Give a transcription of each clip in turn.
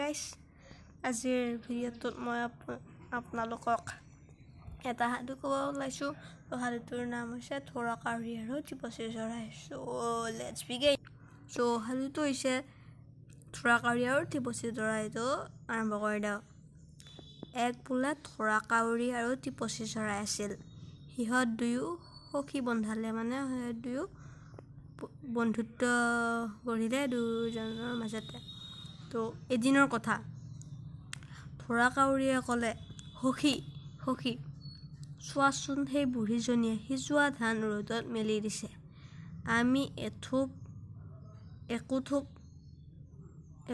গাইছ আজিৰ ভিডিঅ'টোত মই আপ আপোনালোকক এটা সাধু ক'ব ওলাইছোঁ সাধুটোৰ নাম হৈছে থৰাকাৰী আৰু টিপচী চৰাই চ' লেটছ বি গেইন চ' সাধুটো হৈছে থৰাকাৰী আৰু টিপচী চৰাইটো আৰম্ভ কৰি দিওঁ এক বোলে থৰা কাউৰী আৰু টিপচী চৰাই আছিল সিহঁত দুয়ো সখী বন্ধালে মানে সিহঁত দুয়ো বন্ধুত্ব গঢ়িলে দুজনৰ মাজতে তো এদিনৰ কথা ভৰা কাউৰীয়ে ক'লে সখী সখী চোৱাচোন সেই বুঢ়ীজনীয়ে সিজোৱা ধান ৰ'দত মেলি দিছে আমি এথোপ একোথোপ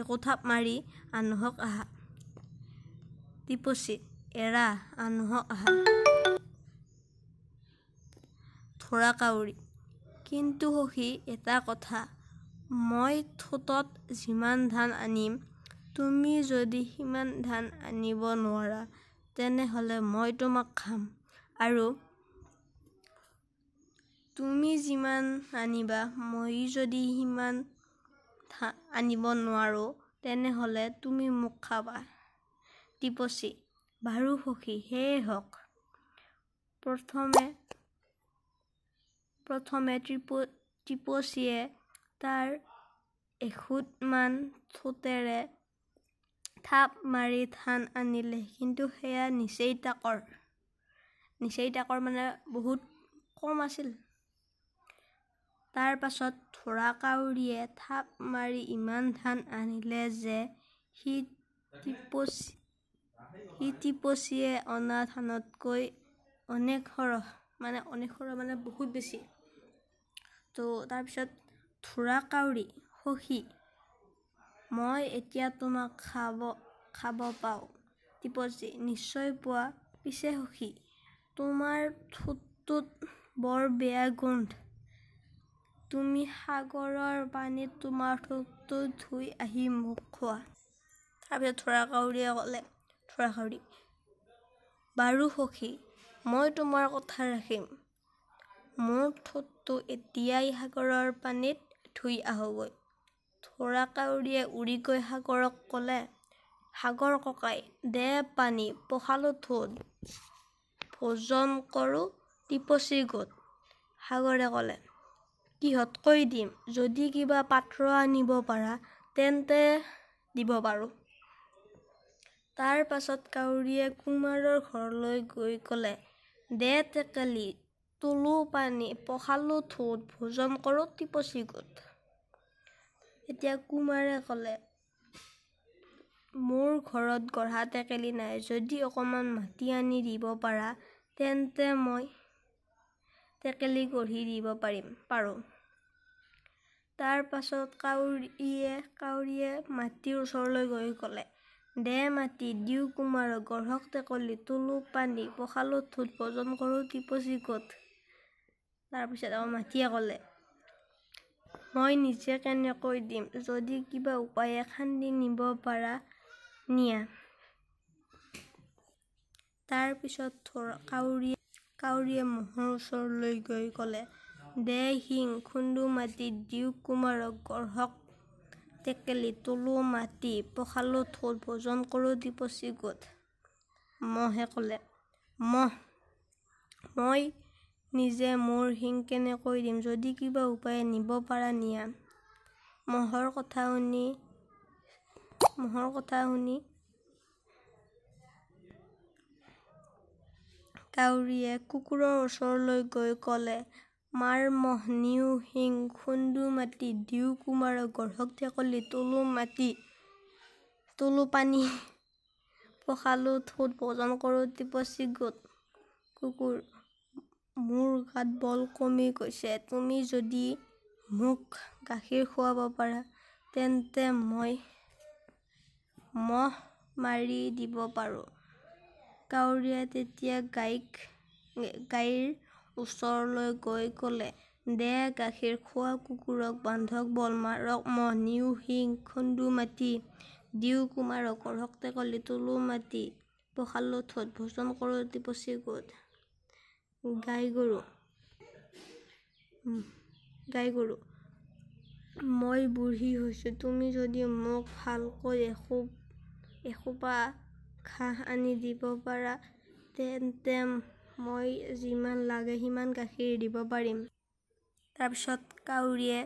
একোথাপ মাৰি আনহক আহা টিপচি এৰা আনহক আহা থোৰা কাউৰী কিন্তু সখী এটা কথা মই ঠোঁটত যিমান ধান আনিম তুমি যদি সিমান ধান আনিব নোৱাৰা তেনেহ'লে মই তোমাক খাম আৰু তুমি যিমান আনিবা মই যদি সিমান আনিব নোৱাৰোঁ তেনেহ'লে তুমি মোক খাবা দীপচী বাৰু সখী সেয়ে হওক প্ৰথমে প্ৰথমে ত্ৰিপ ত্ৰিপচীয়ে তাৰ এখুঁটমান ঠোঁটেৰে থাপ মাৰি ধান আনিলে কিন্তু সেয়া নিচেই তাকৰ নিচেই তাকৰ মানে বহুত কম আছিল তাৰ পাছত থোৰা কাউৰীয়ে থাপ মাৰি ইমান ধান আনিলে যে সি টিপচি সি টিপচীয়ে অনা ধানতকৈ অনেক সৰহ মানে অনেক সৰহ মানে বহুত বেছি তো তাৰপিছত থোৰা কাউৰী সখী মই এতিয়া তোমাক খাব খাব পাওঁ টিপচী নিশ্চয় পোৱা পিছে সখী তোমাৰ ঠোঁটটোত বৰ বেয়া গোন্ধ তুমি সাগৰৰ পানীত তোমাৰ ঠোঁটটো ধুই আহি মোক খোৱা তাৰপিছত থোৰা কাউৰীয়ে ক'লে থোৰা কাউৰী বাৰু সখী মই তোমাৰ কথা ৰাখিম মোৰ ঠোঁটটো এতিয়াই সাগৰৰ পানীত থৈ আহোগৈ থোৰা কাউৰীয়ে উৰি গৈ সাগৰক ক'লে সাগৰ ককাই দে পানী পখালো থোদ ভোজন কৰোঁ টিপচি গোট সাগৰে ক'লে কিহত কৈ দিম যদি কিবা পাত্ৰ আনিব পাৰা তেন্তে দিব পাৰোঁ তাৰ পাছত কাউৰীয়ে কুমাৰৰ ঘৰলৈ গৈ ক'লে দে টেকেলি তোলো পানী পখালো ঠোঁট ভোজন কৰো টিপচি গোট এতিয়া কুমাৰে ক'লে মোৰ ঘৰত গঢ়া টেকেলি নাই যদি অকণমান মাটি আনি দিব পাৰা তেন্তে মই টেকেলি গঢ়ি দিব পাৰিম পাৰোঁ তাৰপাছত কাউৰীয়ে কাউৰীয়ে মাটিৰ ওচৰলৈ গৈ ক'লে দে মাটি দিওঁ কুমাৰক গঢ়ক টেকেলি তোলো পানী পখালো ঠোঁট ভোজন কৰোঁ টিপচি গোট তাৰপিছত আৰু মাটিয়ে ক'লে মই নিজে কেনেকৈ দিম যদি কিবা উপায় এখন দি নিব পাৰা নিয়া তাৰপিছত ধৰ কাউৰীয়ে কাউৰীয়ে মহৰ ওচৰলৈ গৈ ক'লে দে সিং খুন্দু মাটি দিওক কুমাৰক গঢ়ক টেকেলি তোলো মাটি পখালো থল ভোজন কৰোঁ দি পচি গোট মহে ক'লে মহ মই নিজে মোৰ শিং কেনেকৈ দিম যদি কিবা উপায় নিব পাৰা নিয়া মহৰ কথা শুনি মহৰ কথা শুনি কাউৰীয়ে কুকুৰৰ ওচৰলৈ গৈ ক'লে মাৰ মহ নিউ শিং খুন্দু মাটি দিও কুমাৰৰ গঢ়ক ঠেকলি তলু মাটি তলু পানী পখালো ঠোঁট ভোজন কৰোঁ টিপচি গোট কুকুৰ মোৰ গাত বল কমি গৈছে তুমি যদি মোক গাখীৰ খুৱাব পাৰা তেন্তে মই মহ মাৰি দিব পাৰোঁ কাউৰীয়ে তেতিয়া গাইক গাইৰ ওচৰলৈ গৈ ক'লে দে গাখীৰ খোৱা কুকুৰক বান্ধক বল মাৰক মহ নিউ শিং খুন্দু মাটি দিও কুমাৰক ৰক্তে কলি তোলো মাটি পখালো ঠোঁট ভোজন কৰোঁ দিপচি গোট গাই গৰু গাই গৰু মই বুঢ়ী হৈছোঁ তুমি যদি মোক ভালকৈ এসো এসোপা ঘাঁহ আনি দিব পাৰা তেন্তে মই যিমান লাগে সিমান গাখীৰ দিব পাৰিম তাৰপিছত কাউৰীয়ে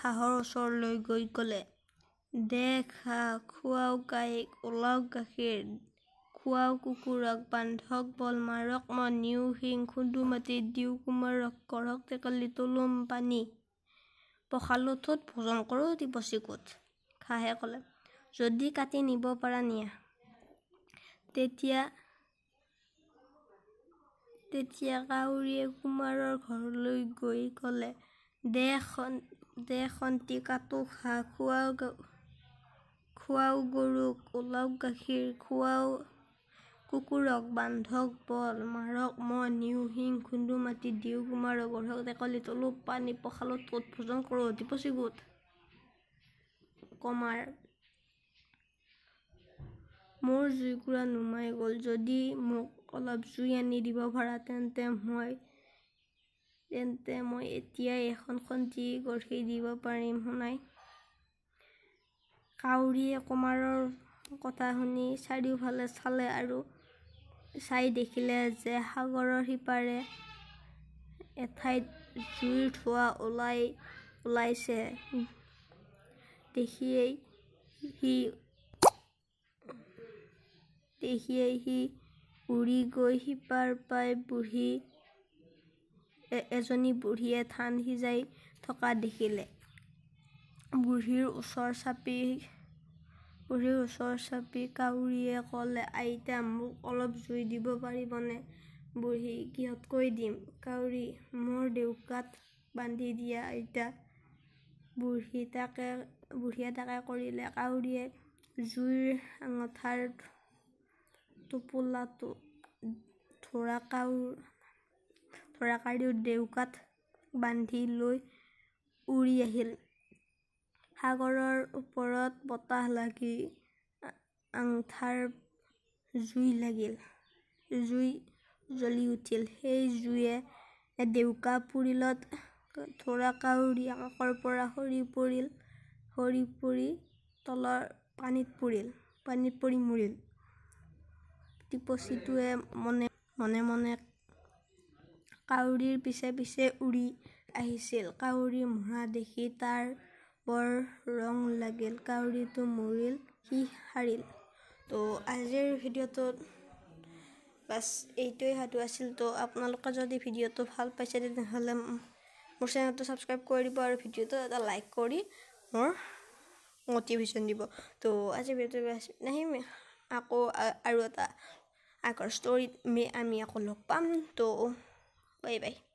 ঘাঁহৰ ওচৰলৈ গৈ ক'লে দে ঘাঁহ খুৱাওক গাইক ওলাওক গাখীৰ কুৱাও কুকুৰক বান্ধক বলমাৰক মনিও সিং মাটি দিও কুমাৰক কৰক টেকালি তুলুম পানী পখালো ঠোঁট ভোজন কৰোঁ টিপচিকোট খাহে ক'লে যদি কাটি নিব পাৰা নিয়া তেতিয়া তেতিয়া কাউৰীয়ে কুমাৰৰ ঘৰলৈ গৈ ক'লে দে খন্তি কাটো খা খোৱাও খোৱাও গৰুক ওলাওক গাখীৰ খোৱাও কুকুৰক বান্ধক বল মাৰক মই নিউ শিং খুন্দু মাটি দিও কুমাৰক অৰ্ধক টেকলিত অলপ পানী পখালত উদ্ভোজন কৰোঁ অতি পচি গোট কমাৰ মোৰ জুইকুৰা নুমাই গ'ল যদি মোক অলপ জুই আনি দিব পাৰা তেন্তে মই তেন্তে মই এতিয়াই এখন খন্তি গঢ়ি দিব পাৰিম শুনাই কাউৰীয়ে কুমাৰৰ কথা শুনি চাৰিওফালে চালে আৰু চাই দেখিলে যে সাগৰৰ সিপাৰে এঠাইত জুই ধোঁৱা ওলাই ওলাইছে দেখিয়েই সি দেখিয়েই সি উৰি গৈ সিপাৰ পাই বুঢ়ী এজনী বুঢ়ীয়ে ধান সিজাই থকা দেখিলে বুঢ়ীৰ ওচৰ চাপি বুঢ়ীৰ ওচৰ চাপি কাউৰীয়ে ক'লে আইতা মোক অলপ জুই দিব পাৰিবনে বুঢ়ী কিহতকৈ দিম কাউৰী মোৰ ডেউকাত বান্ধি দিয়া আইতা বুঢ়ী তাকে বুঢ়ীয়ে তাকে কৰিলে কাউৰীয়ে জুইৰ আঙঠাৰ টোপোলাটো ধৰা কাউৰ ধৰা কাৰীৰ ডেউকাত বান্ধি লৈ উৰি আহিল সাগৰৰ ওপৰত বতাহ লাগি আঙঠাৰ জুই লাগিল জুই জ্বলি উঠিল সেই জুয়ে ডেউকা পৰিলত থোৰা কাউৰী আকাশৰ পৰা সৰি পৰিল সৰি পৰি তলৰ পানীত পৰিল পানীত পৰি মৰিল টিপচিটোৱে মনে মনে মনে কাউৰীৰ পিছে পিছে উৰি আহিছিল কাউৰী মৰা দেখি তাৰ বৰ ৰং লাগিল কাউৰীটো মৰিল সি সাৰিল তো আজিৰ ভিডিঅ'টোত বাছ এইটোৱে সাধু আছিল তো আপোনালোকে যদি ভিডিঅ'টো ভাল পাইছে তেনেহ'লে মোৰ চেনেলটো ছাবস্ক্ৰাইব কৰি দিব আৰু ভিডিঅ'টো এটা লাইক কৰি মোৰ মটিভেশ্যন দিব তো আজি ভিডিঅ'টো নাহিম আকৌ আৰু এটা আগৰ ষ্টৰিত আমি আকৌ লগ পাম তো বাই বাই